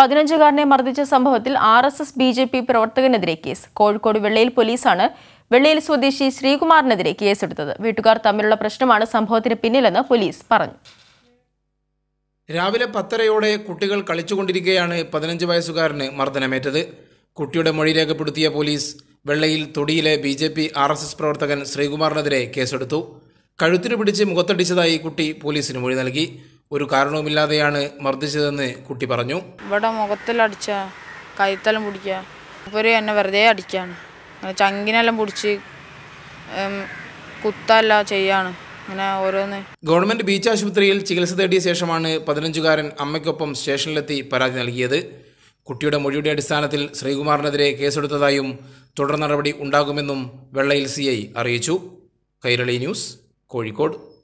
പതിനഞ്ചുകാരനെ മർദ്ദിച്ച സംഭവത്തിൽ R S S B J P പ്രവർത്തകനെതിരെ കേസ് കോഴിക്കോട് വെള്ളയിൽ പോലീസാണ് വെള്ളയിൽ സ്വദേശി ശ്രീകുമാറിനെതിരെ കേസെടുത്തത് വീട്ടുകാർ തമ്മിലുള്ള പ്രശ്നമാണ് സംഭവത്തിന് പിന്നിലെന്ന് പോലീസ് പറഞ്ഞു രാവിലെ പത്തരയോടെ കുട്ടികൾ കളിച്ചുകൊണ്ടിരിക്കുകയാണ് പതിനഞ്ച് വയസ്സുകാരന് മർദ്ദനമേറ്റത് കുട്ടിയുടെ മൊഴി രേഖപ്പെടുത്തിയ പോലീസ് വെള്ളയിൽ തൊടിയിലെ B J P R S S പ്രവർത്തകൻ ശ്രീകുമാറിനെതിരെ കേസെടുത്തു കഴുത്തിനു പിടിച്ച് മുഖത്തടിച്ചതായി കുട്ടി പോലീസിന് മൊഴി നൽകി ഒരു കാരണവുമില്ലാതെയാണ് മർദ്ദിച്ചതെന്ന് കുട്ടി പറഞ്ഞു ഇവിടെ മുഖത്തിലടിച്ച കൈത്തലം പിടിക്കുക ഇവര് എന്നെ വെറുതെ അടിക്കുകയാണ് അങ്ങനെ ചങ്കിനെല്ലാം പിടിച്ച് കുത്തല്ല ചെയ്യാണ് അങ്ങനെ ഓരോന്ന് ഗവൺമെന്റ് ബീച്ച് ആശുപത്രിയിൽ ചികിത്സ തേടിയ ശേഷമാണ് പതിനഞ്ചുകാരൻ അമ്മയ്ക്കൊപ്പം സ്റ്റേഷനിലെത്തി പരാതി നൽകിയത് കുട്ടിയുടെ മൊഴിയുടെ അടിസ്ഥാനത്തിൽ ശ്രീകുമാറിനെതിരെ കേസെടുത്തതായും തുടർ നടപടി ഉണ്ടാകുമെന്നും വെള്ളയിൽ സി അറിയിച്ചു കൈരളി ന്യൂസ് കോഴിക്കോട്